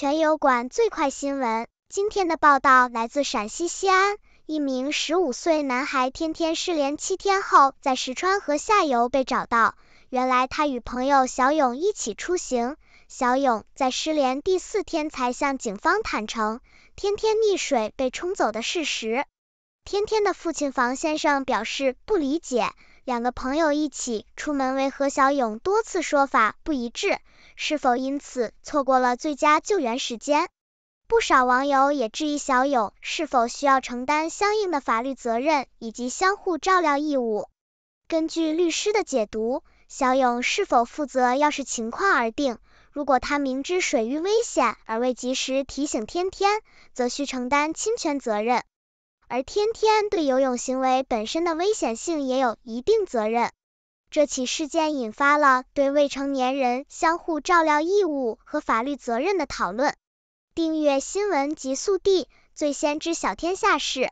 全油管最快新闻，今天的报道来自陕西西安，一名十五岁男孩天天失联七天后在石川河下游被找到。原来他与朋友小勇一起出行，小勇在失联第四天才向警方坦诚天天溺水被冲走的事实。天天的父亲房先生表示不理解。两个朋友一起出门为何小勇多次说法不一致，是否因此错过了最佳救援时间？不少网友也质疑小勇是否需要承担相应的法律责任以及相互照料义务。根据律师的解读，小勇是否负责要视情况而定，如果他明知水域危险而未及时提醒天天，则需承担侵权责任。而天天对游泳行为本身的危险性也有一定责任。这起事件引发了对未成年人相互照料义务和法律责任的讨论。订阅新闻极速递，最先知晓天下事。